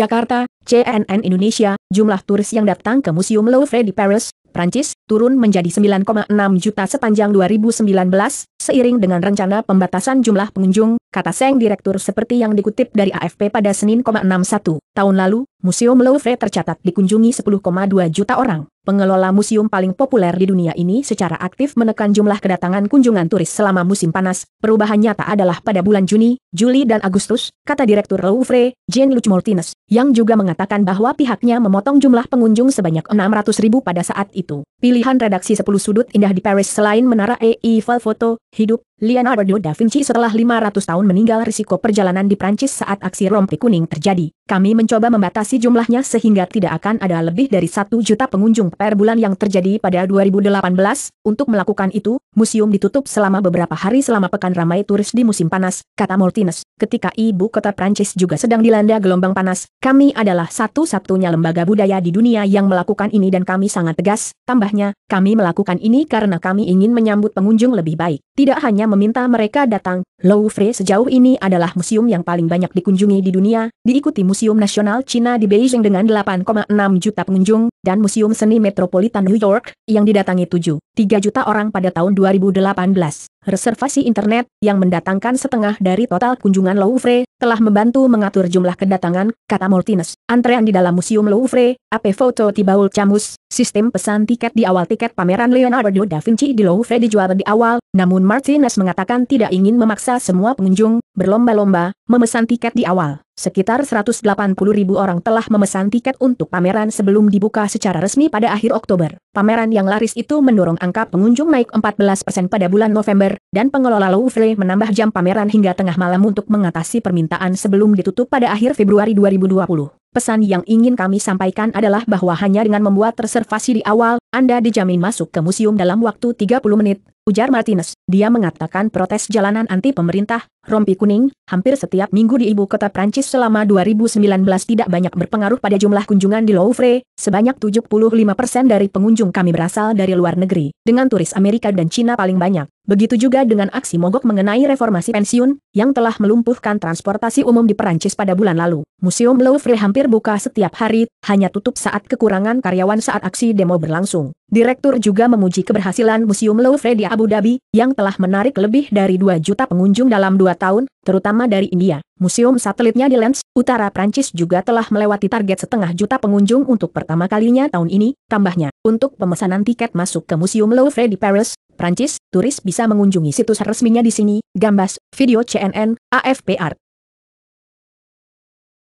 Jakarta, CNN Indonesia, jumlah turis yang datang ke Museum Louvre di Paris, Prancis, turun menjadi 9,6 juta sepanjang 2019, seiring dengan rencana pembatasan jumlah pengunjung, kata Seng Direktur seperti yang dikutip dari AFP pada Senin, 61 tahun lalu, Museum Louvre tercatat dikunjungi 10,2 juta orang. Pengelola museum paling populer di dunia ini secara aktif menekan jumlah kedatangan kunjungan turis selama musim panas. Perubahan nyata adalah pada bulan Juni, Juli dan Agustus, kata Direktur Louvre, Jean-Luc Martinez, yang juga mengatakan bahwa pihaknya memotong jumlah pengunjung sebanyak 600 ribu pada saat itu. Pilihan redaksi 10 sudut indah di Paris selain Menara Eiffel Foto, Hidup, Leonardo da Vinci setelah 500 tahun meninggal risiko perjalanan di Prancis saat aksi rompi kuning terjadi. Kami mencoba membatasi jumlahnya sehingga tidak akan ada lebih dari satu juta pengunjung per bulan yang terjadi pada 2018. Untuk melakukan itu, museum ditutup selama beberapa hari selama pekan ramai turis di musim panas, kata Martinez. Ketika ibu kota Prancis juga sedang dilanda gelombang panas, kami adalah satu-satunya lembaga budaya di dunia yang melakukan ini dan kami sangat tegas. Tambahnya, kami melakukan ini karena kami ingin menyambut pengunjung lebih baik. Tidak hanya meminta mereka datang. Louvre sejauh ini adalah museum yang paling banyak dikunjungi di dunia, diikuti Museum Nasional Cina di Beijing dengan 8,6 juta pengunjung, dan Museum Seni Metropolitan New York, yang didatangi 7,3 juta orang pada tahun 2018 reservasi internet, yang mendatangkan setengah dari total kunjungan Louvre, telah membantu mengatur jumlah kedatangan, kata Martinez. Antrean di dalam Museum Louvre, AP Foto Tibaul Camus, sistem pesan tiket di awal tiket pameran Leonardo da Vinci di Louvre dijual di awal, namun Martinez mengatakan tidak ingin memaksa semua pengunjung, berlomba-lomba, memesan tiket di awal. Sekitar 180 ribu orang telah memesan tiket untuk pameran sebelum dibuka secara resmi pada akhir Oktober. Pameran yang laris itu mendorong angka pengunjung naik 14% pada bulan November, dan pengelola Louvre menambah jam pameran hingga tengah malam untuk mengatasi permintaan sebelum ditutup pada akhir Februari 2020. Pesan yang ingin kami sampaikan adalah bahwa hanya dengan membuat reservasi di awal, Anda dijamin masuk ke museum dalam waktu 30 menit, ujar Martinez. Dia mengatakan protes jalanan anti pemerintah, rompi kuning, hampir setiap minggu di ibu kota Prancis selama 2019 tidak banyak berpengaruh pada jumlah kunjungan di Louvre, sebanyak 75% dari pengunjung kami berasal dari luar negeri, dengan turis Amerika dan Cina paling banyak. Begitu juga dengan aksi mogok mengenai reformasi pensiun, yang telah melumpuhkan transportasi umum di Perancis pada bulan lalu. Museum Louvre hampir buka setiap hari, hanya tutup saat kekurangan karyawan saat aksi demo berlangsung. Direktur juga memuji keberhasilan Museum Louvre di Abu Dhabi, yang telah menarik lebih dari 2 juta pengunjung dalam dua tahun, terutama dari India. Museum satelitnya di Lens, Utara Prancis juga telah melewati target setengah juta pengunjung untuk pertama kalinya tahun ini, tambahnya. Untuk pemesanan tiket masuk ke Museum Louvre di Paris, Prancis, turis bisa mengunjungi situs resminya di sini, Gambas, video CNN, AFP